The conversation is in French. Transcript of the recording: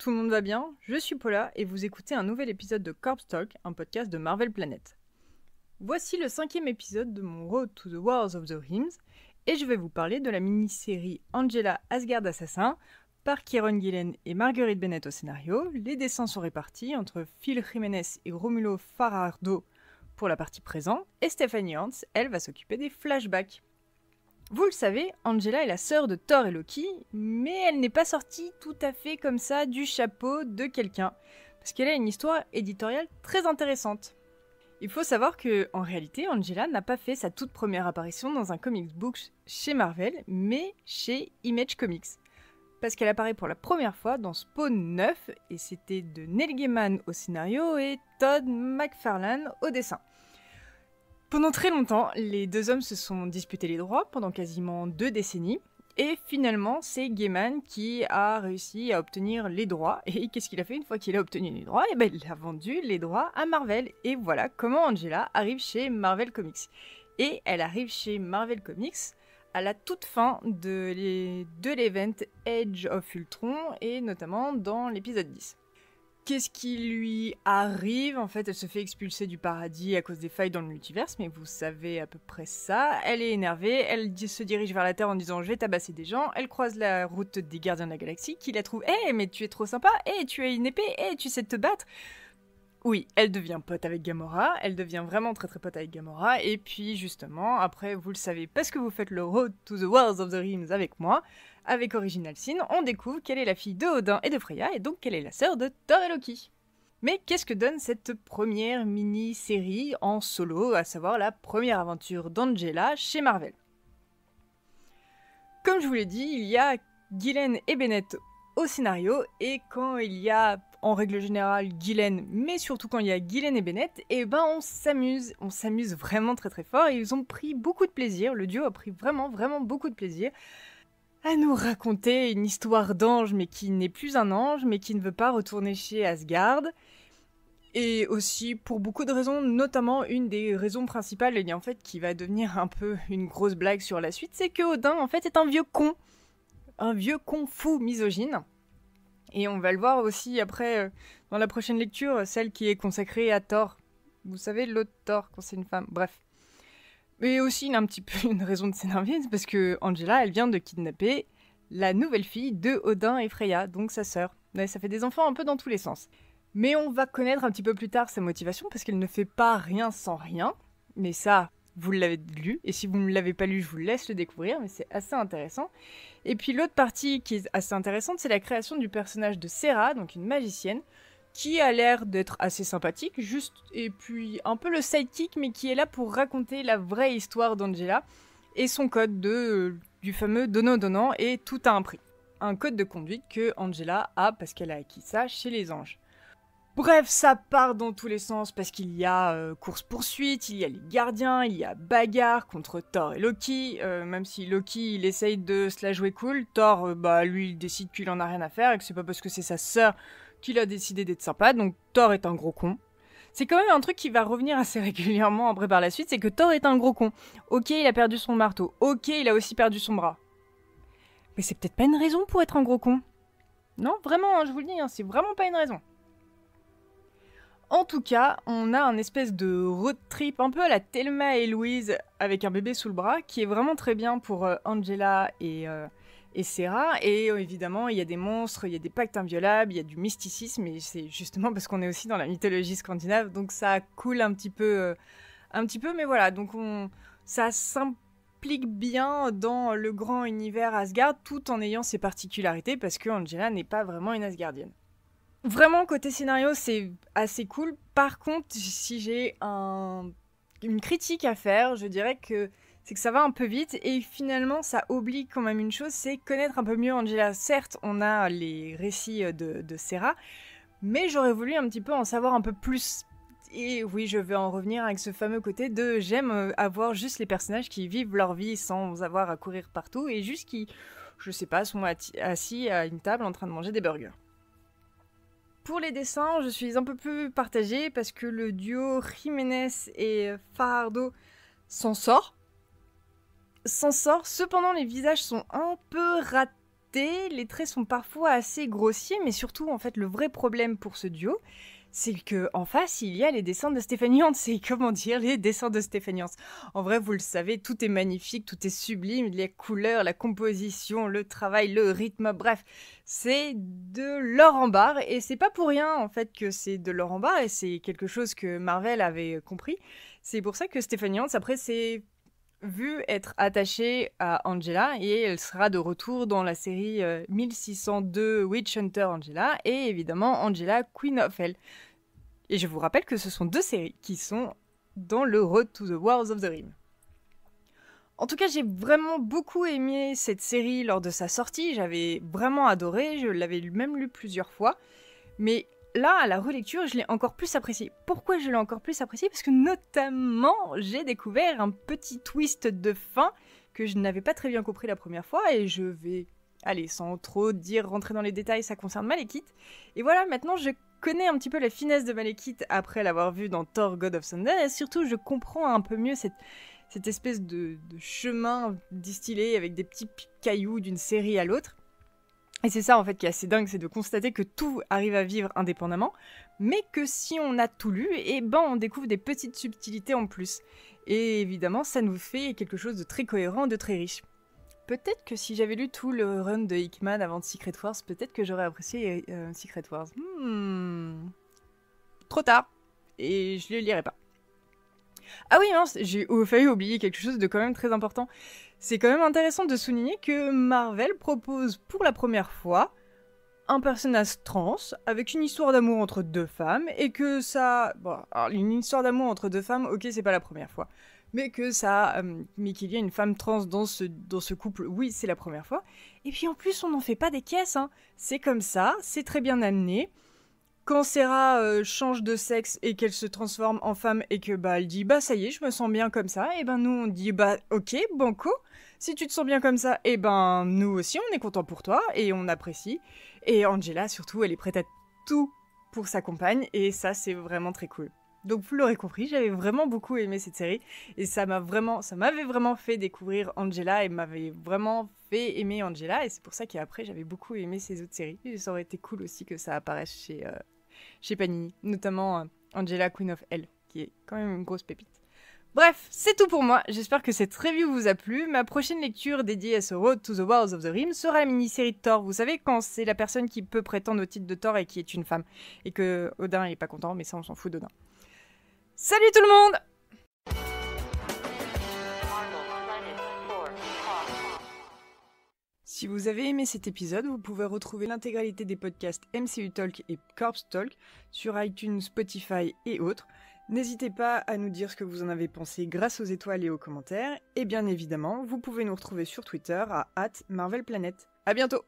tout le monde va bien Je suis Paula et vous écoutez un nouvel épisode de Corpse Talk, un podcast de Marvel Planet. Voici le cinquième épisode de mon Road to the Wars of the Rings et je vais vous parler de la mini-série Angela Asgard Assassin par Kieron Gillen et Marguerite Bennett au scénario. Les dessins sont répartis entre Phil Jiménez et Romulo Farardo pour la partie présent et Stephanie Hans, elle, va s'occuper des flashbacks. Vous le savez, Angela est la sœur de Thor et Loki, mais elle n'est pas sortie tout à fait comme ça du chapeau de quelqu'un, parce qu'elle a une histoire éditoriale très intéressante. Il faut savoir que, en réalité, Angela n'a pas fait sa toute première apparition dans un comic book chez Marvel, mais chez Image Comics. Parce qu'elle apparaît pour la première fois dans Spawn 9, et c'était de Neil Gaiman au scénario et Todd McFarlane au dessin. Pendant très longtemps, les deux hommes se sont disputés les droits pendant quasiment deux décennies. Et finalement, c'est Gaiman qui a réussi à obtenir les droits. Et qu'est-ce qu'il a fait une fois qu'il a obtenu les droits Eh bien il a vendu les droits à Marvel. Et voilà comment Angela arrive chez Marvel Comics. Et elle arrive chez Marvel Comics à la toute fin de l'event Edge of Ultron et notamment dans l'épisode 10 qu'est-ce qui lui arrive En fait, elle se fait expulser du paradis à cause des failles dans le multiverse, mais vous savez à peu près ça. Elle est énervée, elle se dirige vers la Terre en disant « je vais tabasser des gens », elle croise la route des gardiens de la galaxie qui la trouve Eh, mais tu es trop sympa Eh, tu as une épée Eh, tu sais te battre !» Oui, elle devient pote avec Gamora, elle devient vraiment très très pote avec Gamora, et puis justement, après, vous le savez parce que vous faites le Road to the Worlds of the Rings avec moi, avec Original Sin, on découvre qu'elle est la fille de Odin et de Freya, et donc qu'elle est la sœur de Thor et Loki. Mais qu'est-ce que donne cette première mini-série en solo, à savoir la première aventure d'Angela chez Marvel Comme je vous l'ai dit, il y a Guylaine et Bennett au scénario, et quand il y a en règle générale Guylaine, mais surtout quand il y a Guylaine et Bennett, et eh ben on s'amuse, on s'amuse vraiment très très fort, et ils ont pris beaucoup de plaisir, le duo a pris vraiment vraiment beaucoup de plaisir à nous raconter une histoire d'ange, mais qui n'est plus un ange, mais qui ne veut pas retourner chez Asgard. Et aussi pour beaucoup de raisons, notamment une des raisons principales, et eh en fait qui va devenir un peu une grosse blague sur la suite, c'est que Odin en fait est un vieux con. Un vieux con fou misogyne. Et on va le voir aussi après euh, dans la prochaine lecture, celle qui est consacrée à Thor. Vous savez, l'autre Thor quand c'est une femme. Bref. Mais aussi a un petit peu une raison de s'énerver, c'est parce que Angela, elle vient de kidnapper la nouvelle fille de Odin et Freya, donc sa sœur. Ouais, ça fait des enfants un peu dans tous les sens. Mais on va connaître un petit peu plus tard sa motivation parce qu'elle ne fait pas rien sans rien. Mais ça, vous l'avez lu. Et si vous ne l'avez pas lu, je vous laisse le découvrir, mais c'est assez intéressant. Et puis l'autre partie qui est assez intéressante, c'est la création du personnage de Serra, donc une magicienne, qui a l'air d'être assez sympathique, juste, et puis un peu le sidekick, mais qui est là pour raconter la vraie histoire d'Angela et son code de, euh, du fameux donnant-donnant et tout à un prix. Un code de conduite que Angela a parce qu'elle a acquis ça chez les anges. Bref, ça part dans tous les sens parce qu'il y a euh, course-poursuite, il y a les gardiens, il y a bagarre contre Thor et Loki. Euh, même si Loki il essaye de se la jouer cool, Thor bah lui il décide qu'il en a rien à faire et que c'est pas parce que c'est sa sœur qu'il a décidé d'être sympa, donc Thor est un gros con. C'est quand même un truc qui va revenir assez régulièrement après par la suite, c'est que Thor est un gros con. Ok, il a perdu son marteau, ok, il a aussi perdu son bras. Mais c'est peut-être pas une raison pour être un gros con. Non, vraiment, hein, je vous le dis, hein, c'est vraiment pas une raison. En tout cas, on a un espèce de road trip un peu à la Thelma et Louise avec un bébé sous le bras qui est vraiment très bien pour euh, Angela et, euh, et c'est rare. Et euh, évidemment, il y a des monstres, il y a des pactes inviolables, il y a du mysticisme, et c'est justement parce qu'on est aussi dans la mythologie scandinave, donc ça coule un petit peu, euh, un petit peu, mais voilà, donc ça s'implique bien dans le grand univers Asgard, tout en ayant ses particularités, parce que Angela n'est pas vraiment une Asgardienne. Vraiment, côté scénario, c'est assez cool. Par contre, si j'ai une critique à faire, je dirais que c'est que ça va un peu vite et finalement ça oublie quand même une chose, c'est connaître un peu mieux Angela. Certes, on a les récits euh, de, de Sarah, mais j'aurais voulu un petit peu en savoir un peu plus. Et oui, je vais en revenir avec ce fameux côté de j'aime euh, avoir juste les personnages qui vivent leur vie sans avoir à courir partout et juste qui, je sais pas, sont assis à une table en train de manger des burgers. Pour les dessins, je suis un peu plus partagée parce que le duo Jiménez et Fardo s'en sort s'en sort. Cependant, les visages sont un peu ratés, les traits sont parfois assez grossiers, mais surtout, en fait, le vrai problème pour ce duo, c'est que en face, il y a les dessins de Stéphanie Hans. Et comment dire, les dessins de Stéphanie Hans En vrai, vous le savez, tout est magnifique, tout est sublime, les couleurs, la composition, le travail, le rythme, bref, c'est de l'or en barre. Et c'est pas pour rien, en fait, que c'est de l'or en barre, et c'est quelque chose que Marvel avait compris. C'est pour ça que Stéphanie Hans, après, c'est vu être attachée à Angela et elle sera de retour dans la série 1602 euh, Witch Hunter Angela et évidemment Angela Queen of Hell. Et je vous rappelle que ce sont deux séries qui sont dans le Road to the Wars of the Rim. En tout cas, j'ai vraiment beaucoup aimé cette série lors de sa sortie, j'avais vraiment adoré, je l'avais même lu plusieurs fois, mais là, à la relecture, je l'ai encore plus apprécié. Pourquoi je l'ai encore plus apprécié Parce que notamment, j'ai découvert un petit twist de fin que je n'avais pas très bien compris la première fois et je vais, allez, sans trop dire, rentrer dans les détails, ça concerne Malekith. Et voilà, maintenant je connais un petit peu la finesse de Malekith après l'avoir vu dans Thor God of Thunder et surtout je comprends un peu mieux cette, espèce de chemin distillé avec des petits cailloux d'une série à l'autre. Et c'est ça en fait qui est assez dingue, c'est de constater que tout arrive à vivre indépendamment, mais que si on a tout lu, et eh ben on découvre des petites subtilités en plus. Et évidemment, ça nous fait quelque chose de très cohérent, de très riche. Peut-être que si j'avais lu tout le run de Hickman avant Secret Wars, peut-être que j'aurais apprécié euh, Secret Wars. Hmm. Trop tard. Et je le lirai pas. Ah oui, j'ai failli oublier quelque chose de quand même très important. C'est quand même intéressant de souligner que Marvel propose pour la première fois un personnage trans avec une histoire d'amour entre deux femmes et que ça... Bon, alors une histoire d'amour entre deux femmes, ok, c'est pas la première fois. Mais que ça... Euh, mais qu'il y a une femme trans dans ce, dans ce couple, oui, c'est la première fois. Et puis en plus, on n'en fait pas des caisses, hein. C'est comme ça, c'est très bien amené quand Sarah euh, change de sexe et qu'elle se transforme en femme et que bah dit bah ça y est je me sens bien comme ça et eh ben nous on dit bah ok banco si tu te sens bien comme ça et eh ben nous aussi on est content pour toi et on apprécie et Angela surtout elle est prête à tout pour sa compagne et ça c'est vraiment très cool donc vous l'aurez compris, j'avais vraiment beaucoup aimé cette série et ça m'a vraiment, ça m'avait vraiment fait découvrir Angela et m'avait vraiment fait aimer Angela et c'est pour ça qu'après j'avais beaucoup aimé ces autres séries. Et ça aurait été cool aussi que ça apparaisse chez euh, chez Panini, notamment euh, Angela Queen of Hell qui est quand même une grosse pépite. Bref, c'est tout pour moi. J'espère que cette review vous a plu. Ma prochaine lecture dédiée à ce Road to the Wars of the Rim sera la mini-série de Thor. Vous savez, quand c'est la personne qui peut prétendre au titre de Thor et qui est une femme. Et que Odin est pas content, mais ça on s'en fout d'Odin. Salut tout le monde Si vous avez aimé cet épisode, vous pouvez retrouver l'intégralité des podcasts MCU Talk et Corpse Talk sur iTunes, Spotify et autres. N'hésitez pas à nous dire ce que vous en avez pensé grâce aux étoiles et aux commentaires. Et bien évidemment, vous pouvez nous retrouver sur Twitter à Planet. À bientôt.